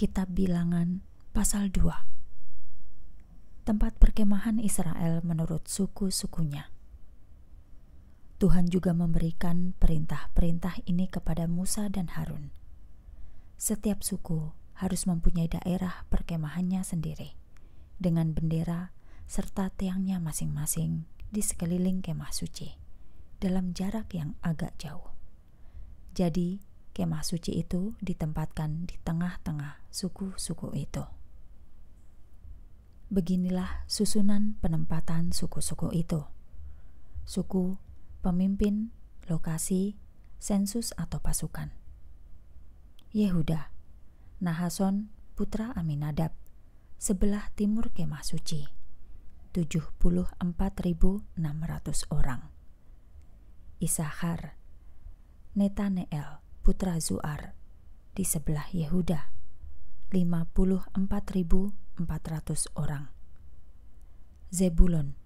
Kitab Bilangan pasal 2 Tempat perkemahan Israel menurut suku-sukunya Tuhan juga memberikan perintah-perintah ini kepada Musa dan Harun Setiap suku harus mempunyai daerah perkemahannya sendiri dengan bendera serta tiangnya masing-masing di sekeliling kemah suci dalam jarak yang agak jauh. Jadi, kemah suci itu ditempatkan di tengah-tengah suku-suku itu. Beginilah susunan penempatan suku-suku itu. Suku, pemimpin, lokasi, sensus atau pasukan. Yehuda, Nahason, putra Aminadab, sebelah timur kemah suci, 74.600 orang. Isahar, Netaneel, putra Zuar di sebelah Yehuda 54.400 orang Zebulon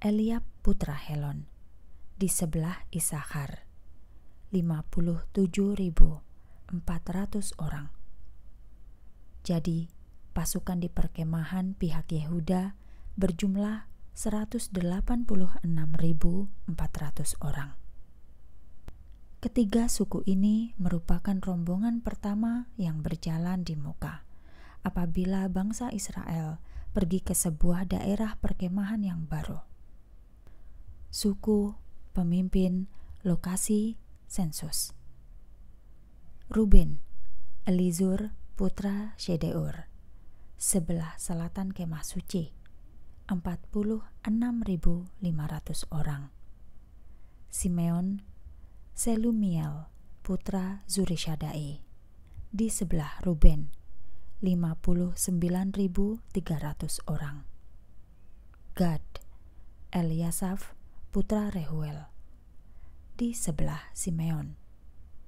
Eliab putra Helon di sebelah Isahar 57.400 orang Jadi pasukan di perkemahan pihak Yehuda berjumlah 186.400 orang Ketiga suku ini merupakan rombongan pertama yang berjalan di muka. Apabila bangsa Israel pergi ke sebuah daerah perkemahan yang baru, suku, pemimpin, lokasi, sensus. Ruben, Elizur, putra Shedeur, sebelah selatan kemah suci, 46.500 orang. Simeon, Selumiel, putra Zurishadai, di sebelah Ruben, 59.300 orang. Gad, Eliasaf, putra Rehuel, di sebelah Simeon,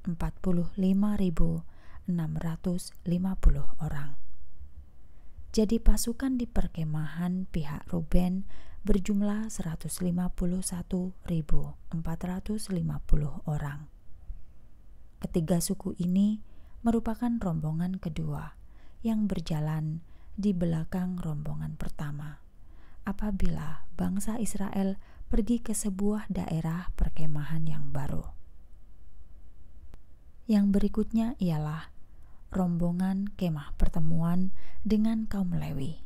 45.650 orang. Jadi pasukan di perkemahan pihak Ruben berjumlah 151.450 orang. Ketiga suku ini merupakan rombongan kedua yang berjalan di belakang rombongan pertama. Apabila bangsa Israel pergi ke sebuah daerah perkemahan yang baru. Yang berikutnya ialah rombongan kemah pertemuan dengan kaum Lewi.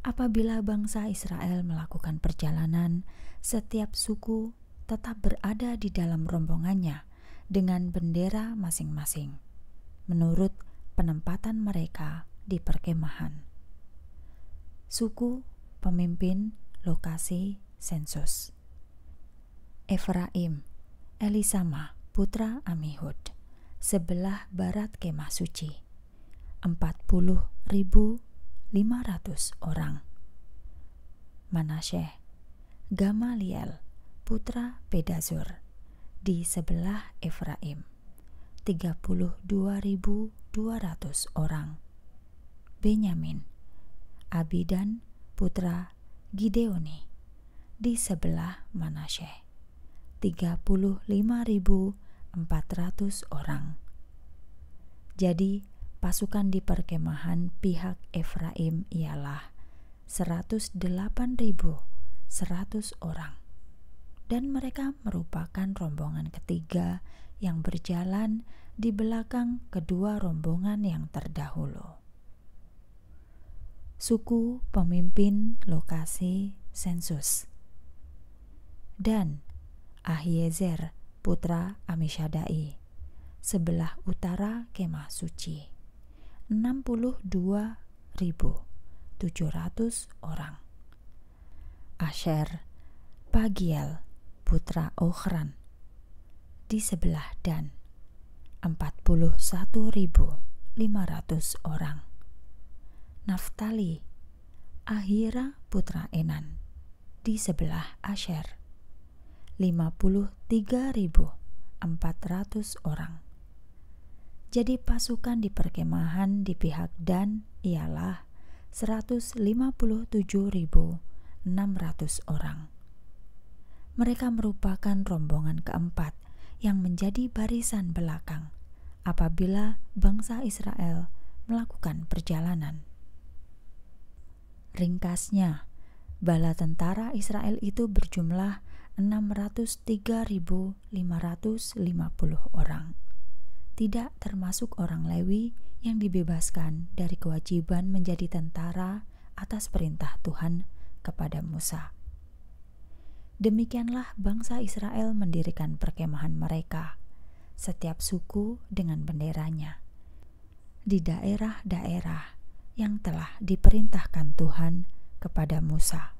Apabila bangsa Israel melakukan perjalanan, setiap suku tetap berada di dalam rombongannya dengan bendera masing-masing, menurut penempatan mereka di perkemahan. Suku, pemimpin, lokasi, sensus. Efraim, Elisama, putra Amihud sebelah barat kemah suci 40.500 orang Manasseh Gamaliel putra Pedazur di sebelah Efraim 32.200 orang Benyamin Abidan putra Gideoni di sebelah Manasseh 35.000 400 orang. Jadi, pasukan di perkemahan pihak Efraim ialah 108.100 orang. Dan mereka merupakan rombongan ketiga yang berjalan di belakang kedua rombongan yang terdahulu. Suku, pemimpin, lokasi, sensus. Dan Ahiezer putra Amishadai, sebelah utara kemah suci. 62.700 orang. Asher, Pagiel, putra Ohran, di sebelah Dan, 41.500 orang. Naftali, Ahira putra Enan, di sebelah Asher, 53.400 orang. Jadi pasukan di perkemahan di pihak Dan ialah 157.600 orang. Mereka merupakan rombongan keempat yang menjadi barisan belakang apabila bangsa Israel melakukan perjalanan. Ringkasnya, bala tentara Israel itu berjumlah 603.550 orang. Tidak termasuk orang Lewi yang dibebaskan dari kewajiban menjadi tentara atas perintah Tuhan kepada Musa. Demikianlah bangsa Israel mendirikan perkemahan mereka, setiap suku dengan benderanya, di daerah-daerah yang telah diperintahkan Tuhan kepada Musa.